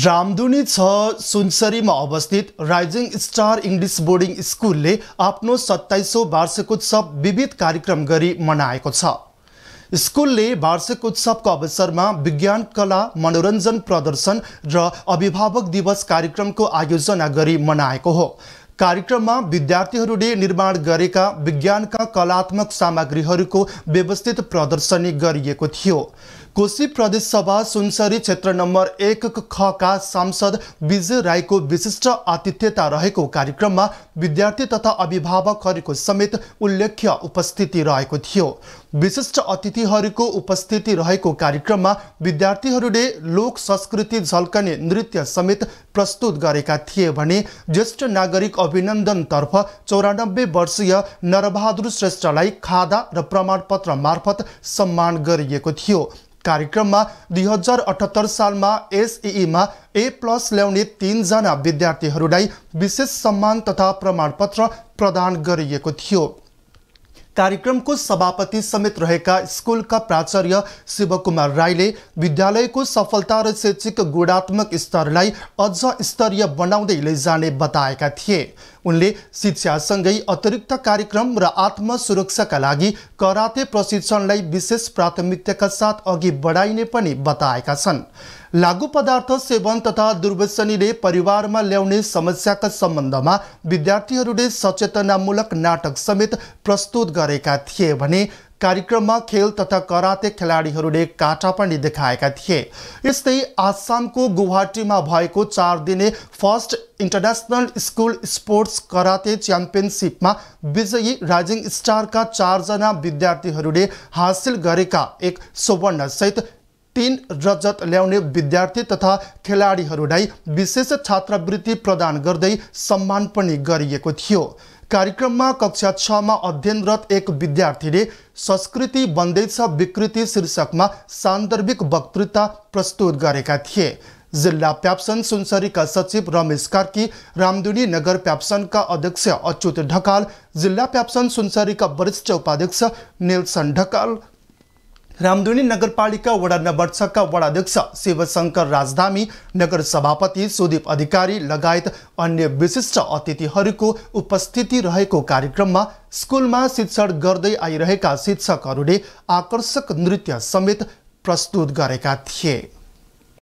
रामदुनी छ सुनसरीमा अवस्थित rising star English boarding स्कुलले आफ्नो सत्ताइसौँ वार्षिकोत्सव विविध कार्यक्रम गरी मनाएको छ स्कुलले वार्षिकोत्सवको अवसरमा विज्ञान कला मनोरञ्जन प्रदर्शन र अभिभावक दिवस कार्यक्रमको आयोजना गरी मनाएको हो कार्यक्रममा विद्यार्थीहरूले निर्माण गरेका विज्ञानका कलात्मक सामग्रीहरूको व्यवस्थित प्रदर्शनी गरिएको थियो कोशी प्रदेशसभा सुनसरी क्षेत्र नम्बर एक खका सांसद विजय राईको विशिष्ट आतिथ्यता रहेको कार्यक्रममा विद्यार्थी तथा अभिभावकहरूको समेत उल्लेख्य उपस्थिति रहेको थियो विशिष्ट अतिथिहरूको उपस्थिति रहेको कार्यक्रममा विद्यार्थीहरूले लोक संस्कृति झल्कने नृत्य समेत प्रस्तुत गरेका थिए भने ज्येष्ठ नागरिक अभिनन्दनतर्फ चौरानब्बे वर्षीय नरबहादुर श्रेष्ठलाई खादा र प्रमाणपत्र मार्फत सम्मान गरिएको थियो कार्यक्रममा दुई हजार अठहत्तर सालमा एसइईमा ए प्लस ल्याउने तिनजना विद्यार्थीहरूलाई विशेष सम्मान तथा प्रमाणपत्र प्रदान गरिएको थियो कार्यक्रमको सभापति समेत रहेका स्कुलका प्राचार्य शिवकुमार राईले विद्यालयको सफलता र शैक्षिक गुणात्मक स्तरलाई अझ स्तरीय बनाउँदै लैजाने बताएका थिए उनले शिक्षासँगै अतिरिक्त कार्यक्रम र आत्मसुरक्षाका लागि कराते प्रशिक्षणलाई विशेष प्राथमिकताका साथ अघि बढाइने पनि बताएका छन् लागु पदार्थ सेवन तथा दुर्व्यसनीले परिवारमा ल्याउने समस्याका सम्बन्धमा विद्यार्थीहरूले सचेतनामूलक नाटक समेत प्रस्तुत गरेका थिए भने कार्यक्रममा खेल तथा कराते खेलाडीहरूले काटा पनि देखाएका थिए यस्तै आसामको गुवाहाटीमा भएको चार दिने first international school sports karate च्याम्पियनसिपमा विजयी राइजिङ स्टारका चारजना विद्यार्थीहरूले हासिल गरेका एक सुवर्णसहित तीन रजत ल्याउने विद्यार्थी तथा खेलाडीहरूलाई विशेष छात्रवृत्ति प्रदान गर्दै सम्मान पनि गरिएको थियो कार्यक्रममा कक्षा छमा अध्ययनरत एक विद्यार्थीले संस्कृति बन्दैछ विकृति शीर्षकमा सान्दर्भिक वक्तृता प्रस्तुत गरेका थिए जिल्ला प्याप्सन सुनसरीका सचिव रमेश कार्की रामदुनी नगर प्याप्सनका अध्यक्ष अच्युत ढकाल जिल्ला प्याप्सन सुनसरीका वरिष्ठ उपाध्यक्ष नेल्सन ढकाल रामधुनी नगरपालिका वडा नम्बर छका वडाध्यक्ष शिवशङ्कर राजधामी नगर सभापति सुदीप अधिकारी लगायत अन्य विशिष्ट अतिथिहरूको उपस्थिति रहेको कार्यक्रममा स्कुलमा शिक्षण गर्दै आइरहेका शिक्षकहरूले आकर्षक नृत्य समेत प्रस्तुत गरेका थिए